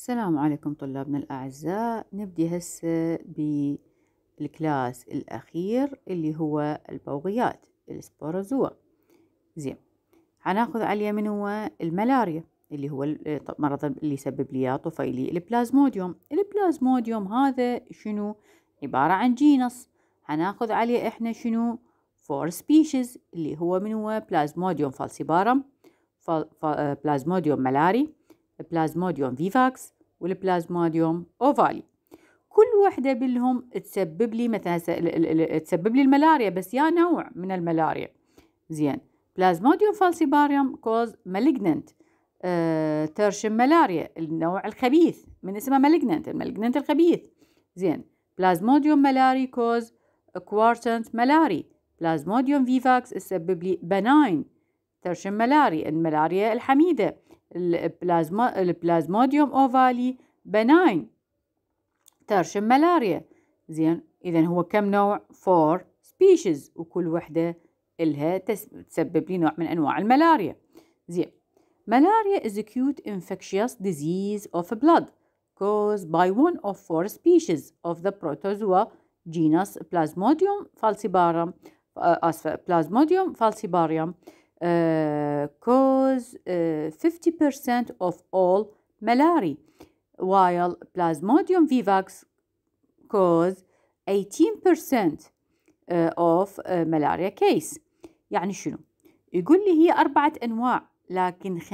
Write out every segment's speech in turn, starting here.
السلام عليكم طلابنا الأعزاء نبدي هسه بالكلاس الأخير اللي هو البوغيات السبورزوا زين هناخذ على اليمين هو الملاريا اللي هو المرض آه، اللي يسبب لي طفيلي البلازموديوم البلازموديوم هذا شنو عبارة عن جينس هناخذ عليه احنا شنو فور سبيشيز اللي هو من هو بلازموديوم فالسيبارم فال... بلازموديوم ملاري البلازموديوم فيفاكس والبلازموديوم اوفالي كل وحدة بلهم تسبب لي مثلا تسبب لي الملاريا بس يا نوع من الملاريا زين بلازموديوم فالسيباريوم كوز مالجننت آه، ترشم ملاريا النوع الخبيث من اسمه مالجننت المالجننت الخبيث زين بلازموديوم ملاري كوز كوارتنت ملاري بلازموديوم فيفاكس تسبب لي بناين ترشم ملاري الملاريا الحميده البلازما البلازموديوم اوفالي بناين ترشم ملاريا زين اذا هو كم نوع فور سبيشيز وكل وحده الها تسبب لي نوع من انواع الملاريا زين ملاريا از اكيوت انفكشيوس ديزيز اوف بلاد كوز باي ون اوف فور سبيشيز اوف ذا بروتوزوا جينس بلازموديوم فالسيبارم اسف بلازموديوم فالسيباريوم uh, uh, cause 50% آه، of all malaria, while Plasmodium vivax cause 18% آه، of malaria case. يعني شنو؟ يقول لي هي أربعة أنواع لكن 50%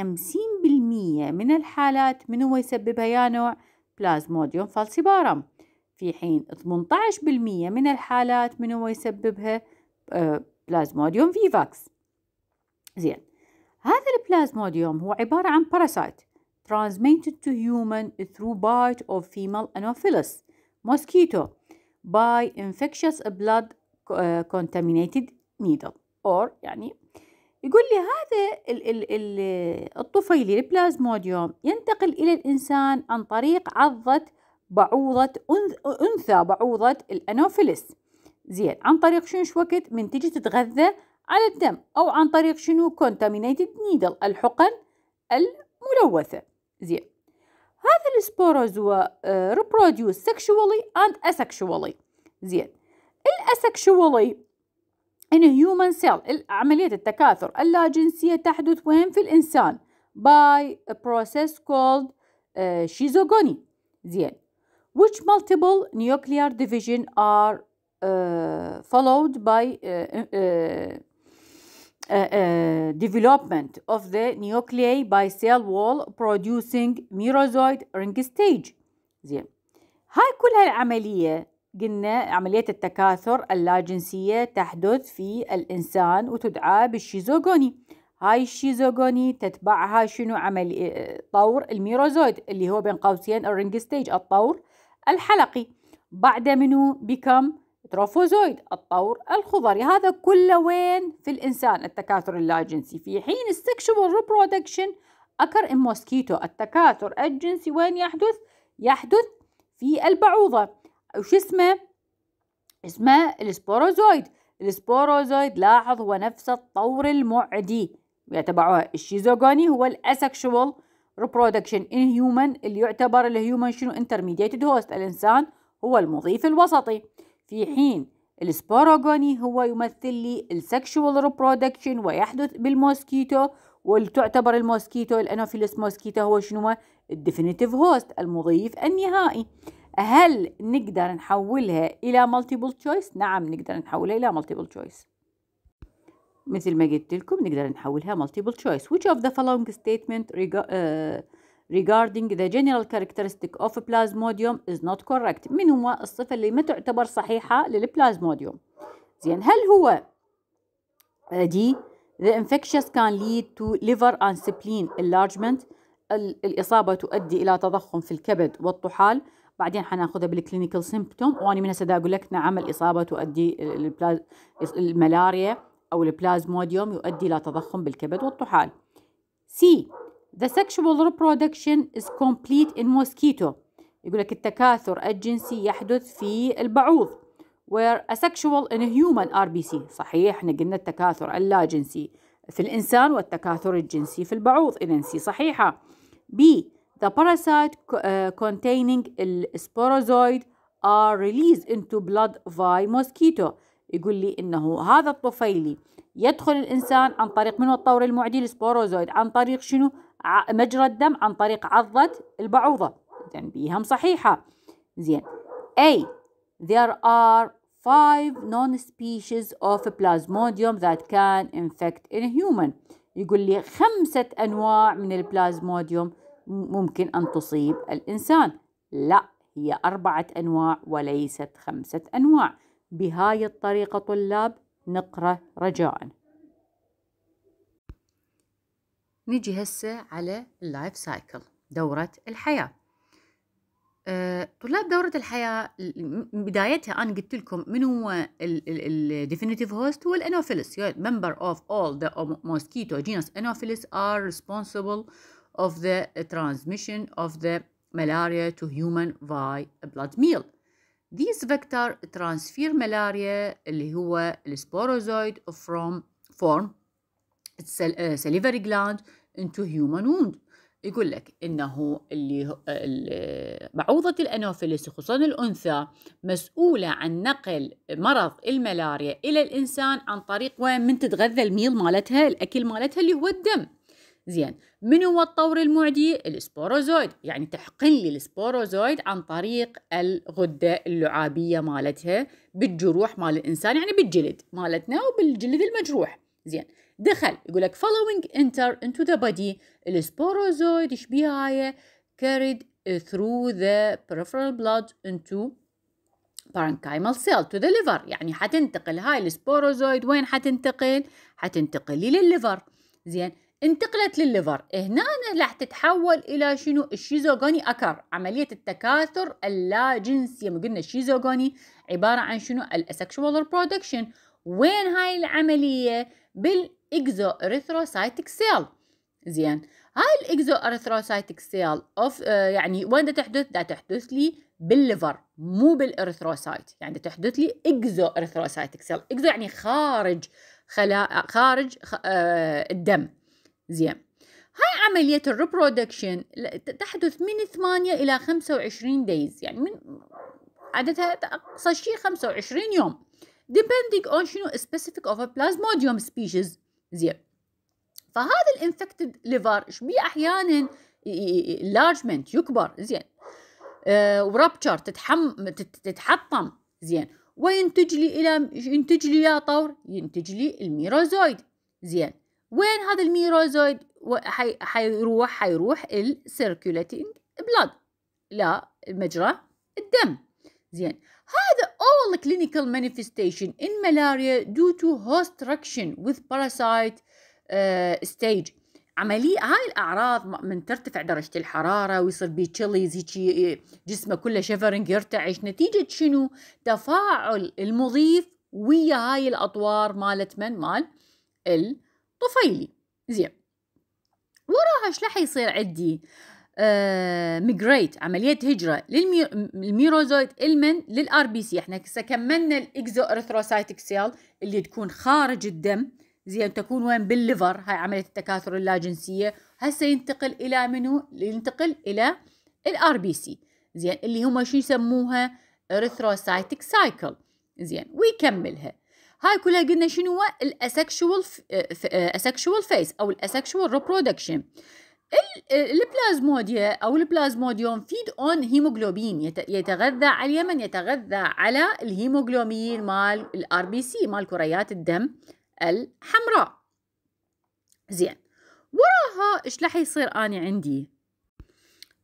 من الحالات من هو يسببها يا نوع بلازموديوم فالسيبارم في حين 18% من الحالات من هو يسببها بلازموديوم فيفاكس زين هذا البلازموديوم هو عبارة عن باراسايت transmitted to human through bite of female anopheles mosquito by infectious blood uh, contaminated needle or يعني يقول لي هذا ال ال ال الطفيلي البلازموديوم ينتقل إلى الإنسان عن طريق عضة بعوضة أنثى بعوضة الأنوفيلس زين عن طريق شنو وقت من تجي تتغذى على الدم أو عن طريق شنو contaminated needle الحقن الملوثة زين هذا السبوروزوا آه، reproduce sexually and asexually زين الاسكشوالي ان هيومن سيل عملية التكاثر اللاجنسية تحدث وين في الإنسان by a process called uh, شيزوغوني زين which multiple nuclear division are uh, followed by uh, uh, آه، آه، development of the nuclei by cell wall producing merozoid ring stage زين هاي كل هالعملية قلنا عملية التكاثر اللاجنسية تحدث في الإنسان وتدعى بالشيزوغوني هاي الشيزوغوني تتبعها شنو عمل آه، طور الميروزويد اللي هو بين قوسين الرينج ستيج الطور الحلقي بعد منو become تروفوزويد الطور الخضري هذا كله وين في الإنسان التكاثر اللاجنسي في حين السكشوال ريبرودكشن أكر إن موسكيتو التكاثر الجنسي وين يحدث يحدث في البعوضة وش اسمه اسمه السبوروزويد السبوروزويد لاحظ هو نفس الطور المعدي يتبعه الشيزوغوني هو الاسكشوال ريبرودكشن ان هيومن اللي يعتبر الهيومن شنو انترميديتد هوست الانسان هو المضيف الوسطي في حين السباراجاني هو يمثل لي السكشوال ريبرودكشن ويحدث بالموسكيتو والتعتبر الموسكيتو الانوفيلس موسكيتو هو شنو الديفينيتيف هوست المضيف النهائي هل نقدر نحولها الى مالتيبل تشويس نعم نقدر نحولها الى مالتيبل تشويس مثل ما قلت لكم نقدر نحولها مالتيبل تشويس which of the following statement uh, regarding the general characteristic of plasmodium is not correct من هو الصفة اللي ما تعتبر صحيحة للبلازموديوم زين هل هو دي the infectious can lead to liver and spleen enlargement الإصابة تؤدي إلى تضخم في الكبد والطحال بعدين حناخذها بالكلينيكال سيمبتوم وأنا من هسه أقول لك نعم الإصابة تؤدي الملاريا أو البلازموديوم يؤدي إلى تضخم بالكبد والطحال سي The sexual reproduction is complete in mosquito يقول لك التكاثر الجنسي يحدث في البعوض where asexual in human RBC صحيح احنا قلنا التكاثر اللاجنسي في الإنسان والتكاثر الجنسي في البعوض إذا سي صحيحة B The parasite آه، containing the sporozoid are released into blood by mosquito يقول لي انه هذا الطفيلي يدخل الانسان عن طريق منو الطور المعدي السبوروزويد عن طريق شنو مجرى الدم عن طريق عضة البعوضة بيهم صحيحة زين A there are five non-species of plasmodium that can infect in human يقول لي خمسة أنواع من البلازموديوم ممكن أن تصيب الإنسان لا هي أربعة أنواع وليست خمسة أنواع بهاي الطريقة طلاب نقرأ رجاءً نجي هسه على اللايف سايكل دورة الحياة أه، طلاب دورة الحياة بدايتها أنا قلت لكم من هو الديفينيتيف هوست هو الأنوفيلس member of all the mosquito genus Anopheles are responsible of the transmission of the malaria to human via blood meal These vector transfer malaria اللي هو السبوروزويد from form آه، salivary gland into human wound يقول لك انه اللي بعوضه الانوفيلس خصوصا الانثى مسؤوله عن نقل مرض الملاريا الى الانسان عن طريق وين من تتغذى الميل مالتها الاكل مالتها اللي هو الدم زين من هو الطور المعدي السبوروزويد يعني تحقن لي السبوروزويد عن طريق الغده اللعابيه مالتها بالجروح مال الانسان يعني بالجلد مالتنا وبالجلد المجروح زين دخل يقول لك following enter into the body السبوروزويد ايش بيها carried through the peripheral blood into parenchymal cell to the liver يعني حتنتقل هاي السبوروزويد وين حتنتقل؟ حتنتقل للليفر زين انتقلت للليفر هنا راح تتحول الى شنو الشيزوغوني اكر عمليه التكاثر اللا جنسيه قلنا الشيزوغوني عباره عن شنو الاسكشوال برودكشن وين هاي العمليه بالإكزوريثروسايتك سيل زين هاي الإكزوريثروسايتك سيل أوف آه، يعني وين دا تحدث؟ دا تحدث لي بالليفر مو بالإريثروسايت يعني دا تحدث لي إكزوريثروسايتك سيل إكزو يعني خارج خلا خارج خ... آه الدم زين هاي عملية الريبرودكشن تحدث من 8 إلى 25 دايز يعني من عادتها أقصى شيء 25 يوم depending on شنو specific of a plasmodium species زين فهذا الانفكتد ليفر ايش احيانا enlargement يكبر زين آه، ورابتشر تتحم تتحطم زين وينتج لي الى ينتج لي يا طور ينتج لي الميروزويد زين وين هذا الميروزويد حيروح حيروح السيركيوليتنج بلاد لا مجرى الدم زين هذا all clinical manifestation in malaria due to host traction with parasite uh, stage عملية هاي الأعراض من ترتفع درجة الحرارة ويصير بي تشيليز هيجي آه، جسمه كله شفرنج يرتعش نتيجة شنو؟ تفاعل المضيف ويا هاي الأطوار مالت من؟ مال الطفيلي زين وراها ايش راح يصير عندي؟ آه ميجريت آه، عملية هجرة للميروزويد المن للار بي سي احنا هسه كملنا الاكزو ارثروسايتك سيل اللي تكون خارج الدم زين تكون وين بالليفر هاي عملية التكاثر اللاجنسية هسه ينتقل الى منو ينتقل الى الار بي سي زين اللي هم شو يسموها ارثروسايتك سايكل زين ويكملها هاي كلها قلنا شنو هو الاسكشوال اسكشوال فيس او الاسكشوال ريبرودكشن البلازموديا أو البلازموديوم فيد أون هيموغلوبين يتغذى على اليمن يتغذى على الهيموغلوبين مال الار بي سي مال كريات الدم الحمراء زين وراها ايش راح يصير اني عندي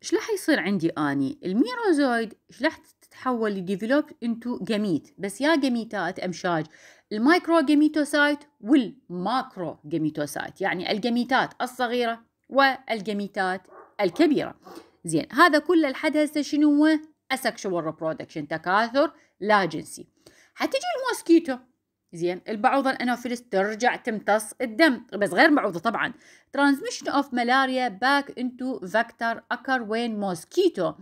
ايش راح يصير عندي اني الميروزويد ايش راح تتحول لديفلوب انتو جميت بس يا جميتات امشاج المايكرو جميتوسايت والماكرو جميتوسايت يعني الجميتات الصغيره والجميتات الكبيرة زين هذا كله الحدث هسه شنو هو اسكشوال ريبرودكشن تكاثر لا جنسي حتجي الموسكيتو زين البعوضة الانوفيلس ترجع تمتص الدم بس غير بعوضة طبعا ترانزميشن اوف ملاريا باك انتو فيكتور اكر وين موسكيتو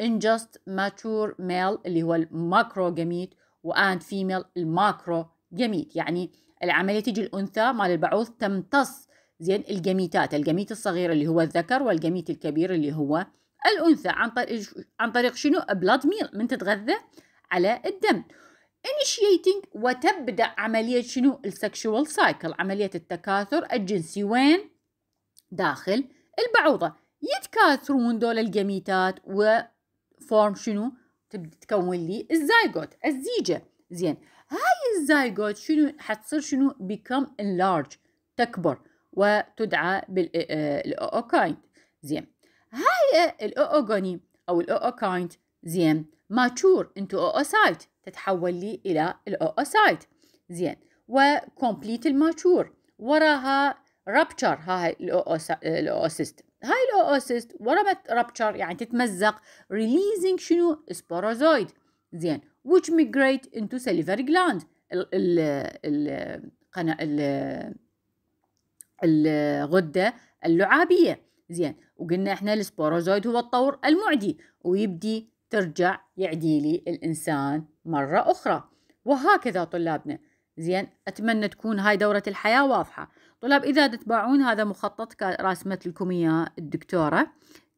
جاست ماتور ميل اللي هو الماكرو جميت واند فيميل الماكرو جميت يعني العملية تجي الأنثى مال البعوض تمتص زين الجميتات الجميت الصغير اللي هو الذكر والجميت الكبير اللي هو الأنثى عن طريق عن طريق شنو بلاد ميل من تتغذى على الدم initiating وتبدأ عملية شنو السكشوال سايكل عملية التكاثر الجنسي وين داخل البعوضة يتكاثرون دول الجميتات وفورم شنو تبدأ تكون لي الزايغوت الزيجة زين هاي الزايغوت شنو حتصير شنو become انلارج تكبر وتدعى بالاوكايند آه، آه، زين هاي آه، الاوغوني او الاوكايند زين ماتشور انتو اوسايت تتحول لي الى الاوسايت زين وكمبليت الماتشور وراها رابتشر هاي الاوسيست هاي الاوسيست ورا ما رابتشر يعني تتمزق ريليزنج شنو سبوروزويد زين which migrate into salivary gland ال ال ال الغدة اللعابية زين وقلنا احنا السبوروزويد هو الطور المعدي ويبدي ترجع يعدي لي الإنسان مرة أخرى وهكذا طلابنا زين أتمنى تكون هاي دورة الحياة واضحة طلاب إذا تتبعون هذا مخطط راسمت لكم إياه الدكتورة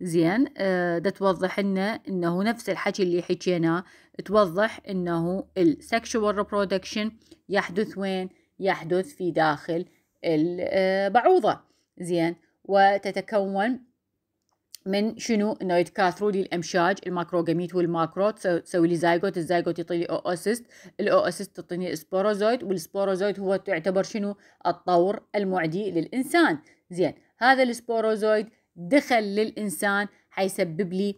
زين ده آه، توضح لنا إنه نفس الحكي اللي حكيناه توضح إنه السكشوال ريبرودكشن يحدث وين يحدث في داخل البعوضة زين وتتكون من شنو انه يتكاثروا لي الامشاج الماكروجاميت والماكرو تسوي لي زايجوت الزايجوت يعطي لي اوسيست الاوسيست تعطيني سبوروزويد والسبوروزويد هو تعتبر شنو الطور المعدي للانسان زين هذا السبوروزويد دخل للانسان حيسبب لي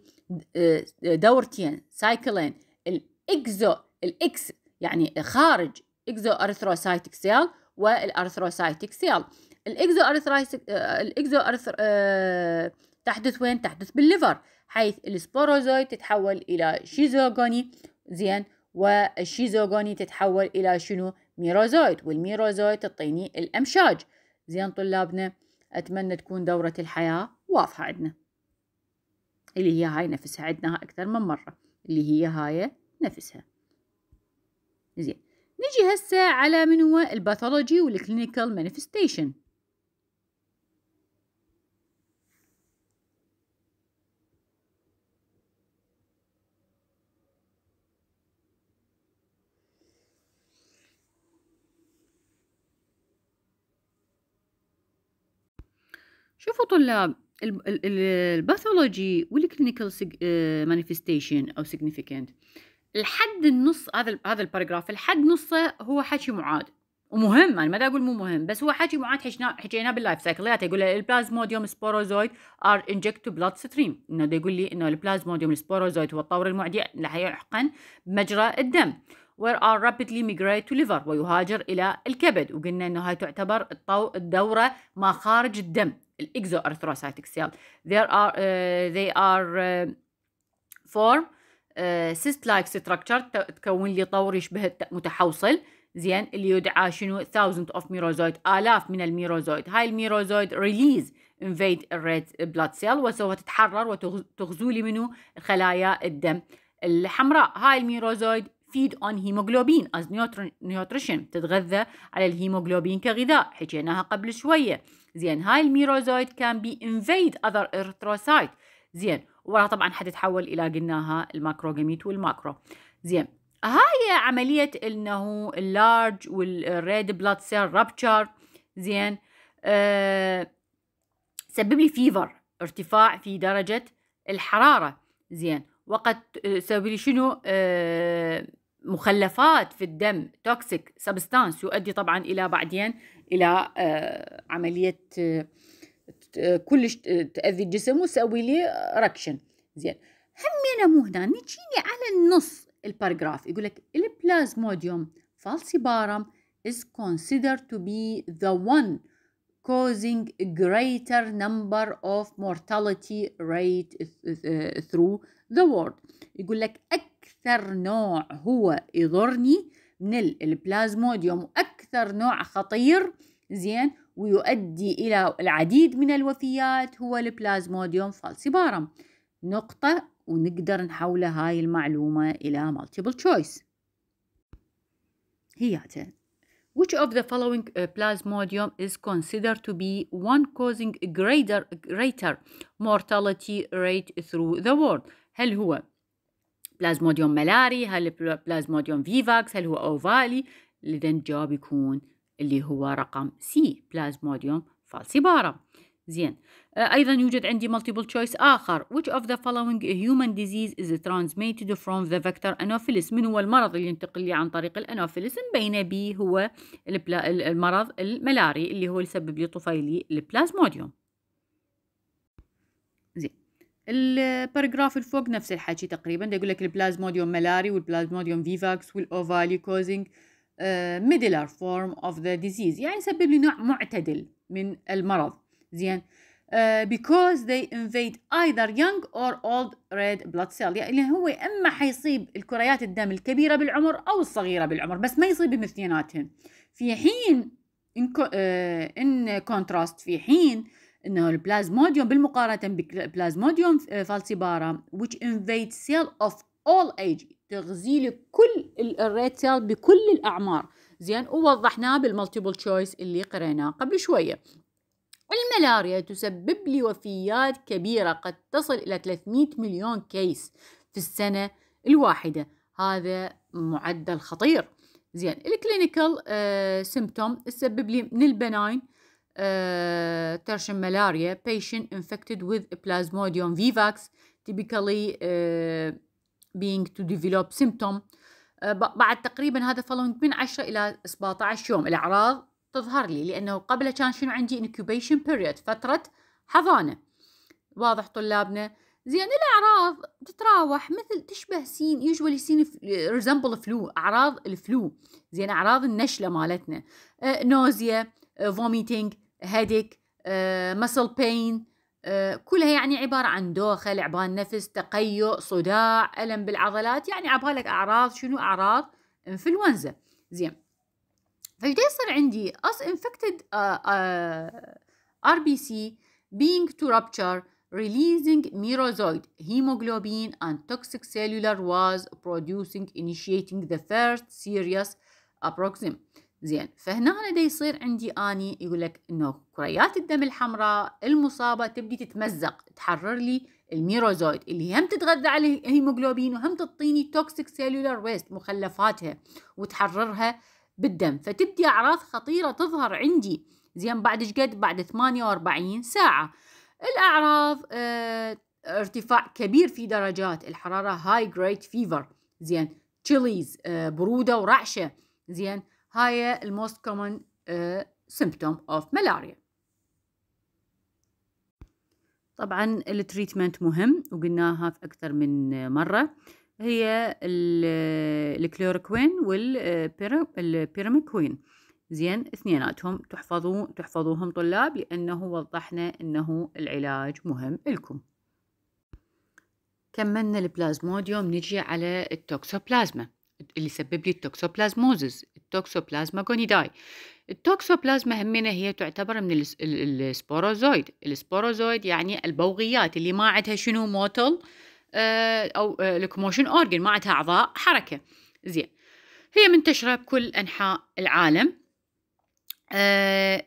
آه، دورتين سايكلين الاكزو الاكس يعني خارج اكزو ارثروسايتك سيل والارثروسايتيك سيل الاكزو آه، الاكزو أرثر... آه، تحدث وين تحدث بالليفر حيث السبوروزويد تتحول الى شيزوغوني زين والشيزوغوني تتحول الى شنو ميروزويد والميروزويد تعطيني الامشاج زين طلابنا اتمنى تكون دوره الحياه واضحه عندنا اللي هي هاي نفسها عدناها اكثر من مره اللي هي هاي نفسها زين نجي هسه على من هو الباثولوجي والكلينيكال مانيفستيشن شوفوا طلاب الباثولوجي والكلينيكال آه، مانيفستيشن او سيجنيفيكانت الحد النص هذا هذا الباراجراف الحد نصه هو حكي معاد ومهم انا ما دا اقول مو مهم بس هو حكي معاد حكيناه باللايف سايكل يقول لي البلازموديوم سبوروزويد ار انجكت تو بلاد ستريم انه دا يقول لي انه البلازموديوم سبوروزويد هو الطور المعدي اللي حيحقن بمجرى الدم وير ار رابيدلي ميجريت تو ليفر ويهاجر إلى الكبد وقلنا أنه هاي تعتبر الطو... الدورة ما خارج الدم الإكزو أرثروسايتك سيل ذير ار آه، ذي ار آه، فورم سيست لايك ستراكشر تكون لي طور يشبه متحوصل زين اللي يدعى شنو thousands اوف ميروزويد آلاف من الميروزويد هاي الميروزويد ريليز انفيد الريد بلاد سيل وسوف تتحرر وتغزو لي منو خلايا الدم الحمراء هاي الميروزويد فيد اون هيموغلوبين از نيوتريشن تتغذى على الهيموغلوبين كغذاء حكيناها قبل شويه زين هاي الميروزويد كان بي انفيد اذر ارثروسايت زين وراها طبعا حتتحول الى قلناها الماكرو جميت والماكرو زين هاي عملية انه اللارج والريد بلاد سيل رابتشر زين أه سبب لي فيفر ارتفاع في درجة الحرارة زين وقد تسبب لي شنو أه مخلفات في الدم توكسيك سبستانس يؤدي طبعا الى بعدين الى آه، عملية آه، كلش تاذي الجسم وسوي لي ركشن زين همينا مو هنا نجيني على النص الباراجراف يقول لك البلازموديوم falciparum is considered to be the one causing greater number of mortality rate through the world يقول لك أكثر نوع هو يضرني من البلازموديوم وأكثر نوع خطير زين ويؤدي إلى العديد من الوفيات هو البلازموديوم فالسيبارم نقطة ونقدر نحول هاي المعلومة إلى multiple choice هياته Which of the following plasmodium is considered to be one causing greater, greater mortality rate through the world؟ هل هو plasmodium malari? هل plasmodium vivax? هل هو أوفالي؟ لذا الجواب يكون اللي هو رقم سي بلازموديوم فالسيبارم زين آه، ايضا يوجد عندي مالتيبل تشويس اخر which of the following human disease is transmitted from the vector anopheles من هو المرض اللي ينتقل لي عن طريق الانوفيلس بين بي هو المرض الملاري اللي هو يسبب لي طفيلي البلازموديوم زين اللي الفوق نفس الحكي تقريبا يقول لك البلازموديوم ملاري والبلازموديوم فيفاكس والاوفالي كوزنج ميدلر فورم اوف ذا ديزيز يعني يسبب لي نوع معتدل من المرض زين uh, because they invade either young or old red blood cell يعني هو اما حيصيب الكريات الدم الكبيره بالعمر او الصغيره بالعمر بس ما يصيب اثنيناتهم في حين ان ان كونتراست في حين انه البلازموديوم بالمقارنه ببلازموديوم فالسيبارا آه، which invade cell of all age تغزيل كل الريد سيل بكل الاعمار زين ووضحناه بالمالتيبل تشويس اللي قريناه قبل شويه الملاريا تسبب لي وفيات كبيره قد تصل الى 300 مليون كيس في السنه الواحده هذا معدل خطير زين الكلينيكال آه سيمبتوم تسبب لي من البناين آه، ترشم ملاريا patient infected with plasmodium vivax typically آه، being to develop symptom آه، بعد تقريبا هذا following من 10 إلى 17 يوم الأعراض تظهر لي لأنه قبل كان شنو عندي incubation period فترة حضانة واضح طلابنا زين الأعراض تتراوح مثل تشبه سين يوجوالي سين ريزمبل فلو أعراض الفلو زين أعراض النشلة مالتنا نوزيا فوميتينج هيديك مسل بين كلها يعني عبارة عن دوخة لعبان نفس تقيؤ صداع ألم بالعضلات يعني عبالك أعراض شنو أعراض إنفلونزا زين فايش يصير عندي us infected uh, uh, RBC being to rupture releasing merozoid hemoglobin and toxic cellular was producing initiating the first serious approximation زين فهنا أنا دا يصير عندي اني يقول لك انه كريات الدم الحمراء المصابه تبدي تتمزق تحرر لي الميروزويد اللي هم تتغذى على الهيموجلوبين وهم تعطيني توكسيك سيلولار ويست مخلفاتها وتحررها بالدم فتبدي اعراض خطيره تظهر عندي زين بعد ايش قد بعد 48 ساعه الاعراض اه ارتفاع كبير في درجات الحراره هاي جريد فيفر زين تشيليز اه بروده ورعشه زين هاي الموست كومن سيمبتوم اوف ملاريا طبعا التريتمنت مهم وقلناها في اكثر من مره هي آه، الكلوركوين والبيراميكوين آه، زين اثنيناتهم تحفظوا تحفظوهم طلاب لانه وضحنا انه العلاج مهم لكم كملنا البلازموديوم نجي على التوكسوبلازما اللي سبب لي التوكسوبلازموزز التوكسوبلازما غونيداي التوكسوبلازما همنا هي تعتبر من السبوروزويد السبوروزويد يعني البوغيات اللي ما عندها شنو موتل آه، او لوكوموشن آه، اورجن ما عندها اعضاء حركه زين هي منتشره بكل انحاء العالم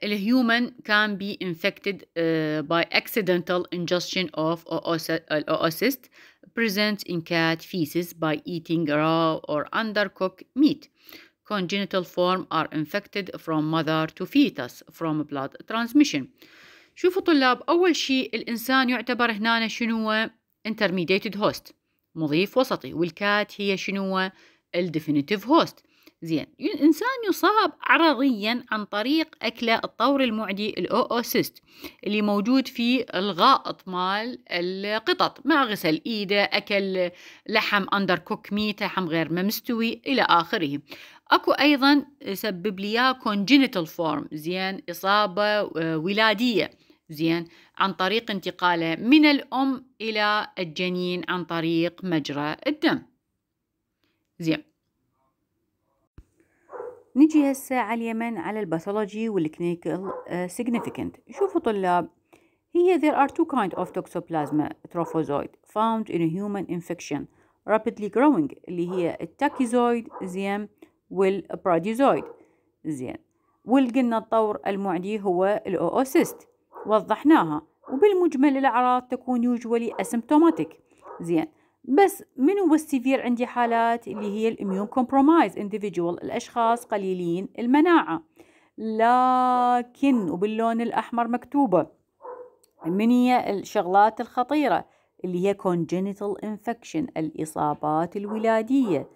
الهيومن كان بي infected باي آه، accidental ingestion of oocyst present in cat feces by eating raw or undercooked meat. Congenital form are infected from mother to fetus from blood transmission. شوفوا طلاب أول شيء الإنسان يعتبر هنا شنو intermediate host مضيف وسطي والكات هي شنو الديفينيتيف host زين الإنسان يصاب عرضيا عن طريق أكله الطور المعدي الأوسيست اللي موجود في الغائط مال القطط مع غسل إيده أكل لحم أندر كوك ميت لحم غير ما مستوي إلى آخره اكو ايضا يسبب لي congenital فورم زين اصابه آه، ولاديه زين عن طريق انتقاله من الام الى الجنين عن طريق مجرى الدم زين نجي هسه على اليمن على الباثولوجي والكلينيكال آه، significant شوفوا طلاب هي there are two kind of toxoplasma trophozoid found in a human infection rapidly growing اللي هي التاكيزويد زين والبراديزويد زين والقلنا الطور المعدي هو الاوسيست وضحناها وبالمجمل الأعراض تكون usually asymptomatic زين بس من هو السيفير عندي حالات اللي هي الاميون كومبرومايز individual الاشخاص قليلين المناعه لكن وباللون الاحمر مكتوبه من هي الشغلات الخطيره اللي هي congenital infection الاصابات الولاديه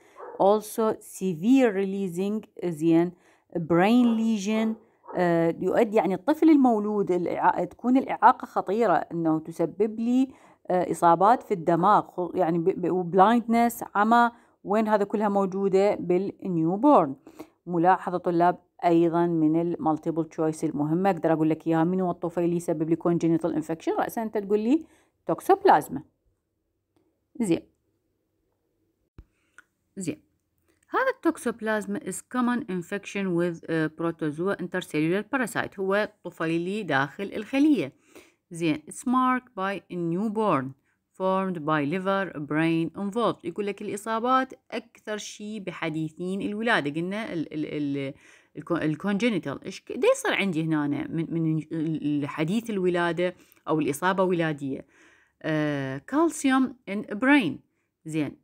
also severe releasing زين brain lesion آه، يؤدي يعني الطفل المولود تكون الإعاقة خطيرة أنه تسبب لي آه، اصابات في الدماغ يعني بلايندنس عمى وين هذا كلها موجوده بالنيو بورن ملاحظه طلاب ايضا من المالتيبل تشويس المهمه اقدر اقول لك اياها من هو الطفيل يسبب لي كونجنتال انفكشن راسا انت تقول لي توكسوبلازما زين زين هذا التوكسوبلازما is common infection with uh, protozoa intercellular parasite هو طفيلي داخل الخلية زين it's marked by a newborn formed by liver brain involved يقول لك الإصابات أكثر شيء بحديثين الولادة قلنا ال ال ال الكونجينيتال ايش قد يصير عندي هنا أنا من من حديث الولاده او الاصابه ولاديه كالسيوم ان برين زين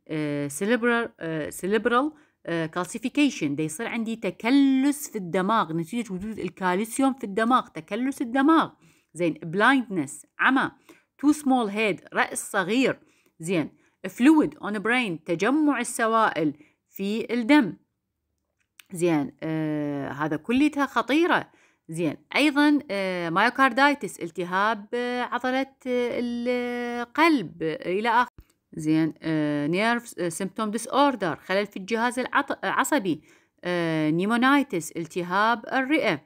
سيلبرال سيلبرال كالسيفيكيشن ده يصير عندي تكلس في الدماغ نتيجه وجود الكالسيوم في الدماغ تكلس الدماغ زين blindness عمى too small head رأس صغير زين fluid on brain تجمع السوائل في الدم زين آه هذا كليتها خطيرة زين أيضا آه التهاب آه عضلة آه القلب آه إلى آخر زين نيرف سيمبتوم ديس اوردر خلل في الجهاز العصبي آه نيمونايتس آه، التهاب الرئة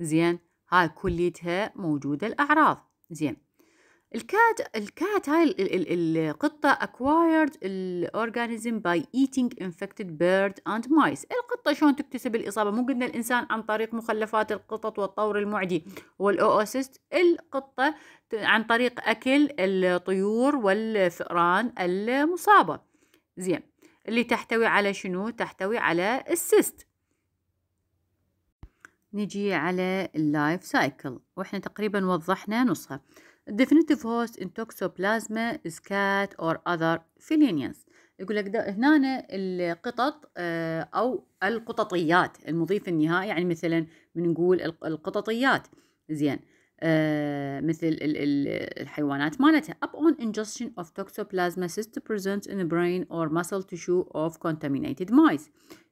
زين هاي كليتها موجودة الأعراض زين الكات الكات هاي القطة acquired organism by eating infected bird and mice القطة شلون تكتسب الإصابة مو قلنا الإنسان عن طريق مخلفات القطط والطور المعدي والأوسيست القطة عن طريق أكل الطيور والفئران المصابة زين اللي تحتوي على شنو تحتوي على السيست نجي على اللايف سايكل واحنا تقريبا وضحنا نصها definitive host in toxoplasma is cat or other felinians يقول لك ده هنا القطط او القططيات المضيف النهائي يعني مثلا بنقول القططيات زين آه مثل الحيوانات مالتها upon ingestion of toxoplasma cyst present in the brain or muscle tissue of contaminated mice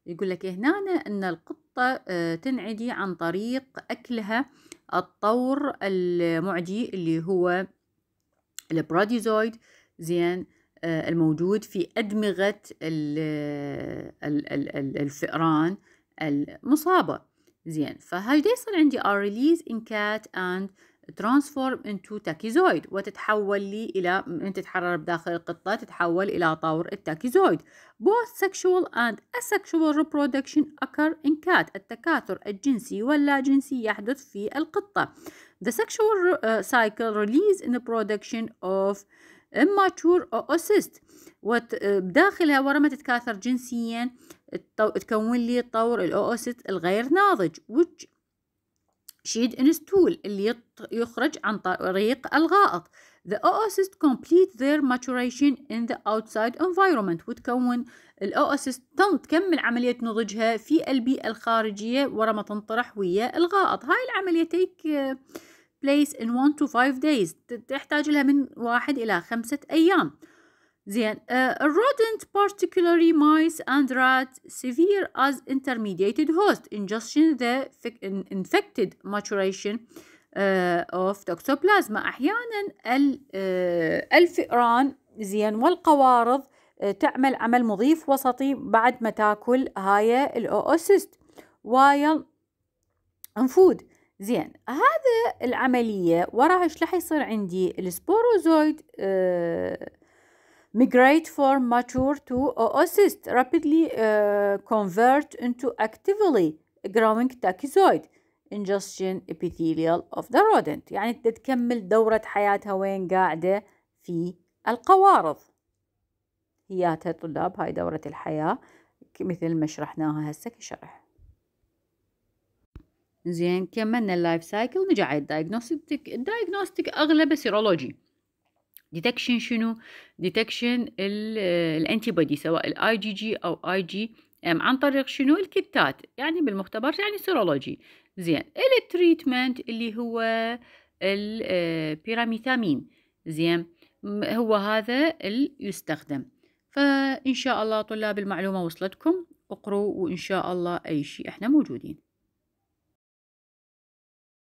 يقول لك إيه، هنا أن القطة آه، تنعدي عن طريق أكلها الطور المعدي اللي هو البراديزويد زين آه، الموجود في أدمغة الفئران المصابة زين فهاي يصير عندي are ريليز in cat and ترانسفورم انتو تاكيزويد وتتحول لي الى انت تتحرر بداخل القطه تتحول الى طور التاكيزويد both sexual and asexual reproduction occur in cat التكاثر الجنسي واللا جنسي يحدث في القطه the sexual uh, cycle release in the production of immature oocyst وبداخلها uh, ورا ما تتكاثر جنسيا تكون لي طور الاوسيت الغير ناضج which شيد انستول اللي يخرج عن طريق الغائط The oocysts complete their maturation in the outside environment وتكون الأوسيس تكمل عملية نضجها في البيئة الخارجية ورا ما تنطرح ويا الغائط هاي العملية take place in 1 to 5 days تحتاج لها من واحد إلى خمسة أيام زين الرودنت آه، particularly mice and rats severe as intermediated host ingestion the infected maturation uh, of toxoplasma احيانا آه، الفئران زين والقوارض تعمل عمل مضيف وسطي بعد ما تاكل هاي الاوسيست وايل انفود زين هذا العمليه وراها ايش راح يصير عندي السبوروزويد آه migrate from mature to oocyst, rapidly uh, convert into actively growing tachyzoid ingestion epithelial of the rodent. يعني تكمل دورة حياتها وين قاعدة في القوارض. هياتها طلاب هاي دورة الحياة مثل ما شرحناها هسه كشرح. زين كملنا اللايف سايكل نجي على الدايجنوستيك الدايجنوستيك اغلبه سيرولوجي ديتكشن شنو ديتكشن الانتي بودي سواء الاي جي جي او اي جي ام عن طريق شنو الكتات يعني بالمختبر يعني سيرولوجي زين التريتمنت اللي هو البيراميثامين آه، زين هو هذا اللي يستخدم فان شاء الله طلاب المعلومه وصلتكم اقروا وان شاء الله اي شيء احنا موجودين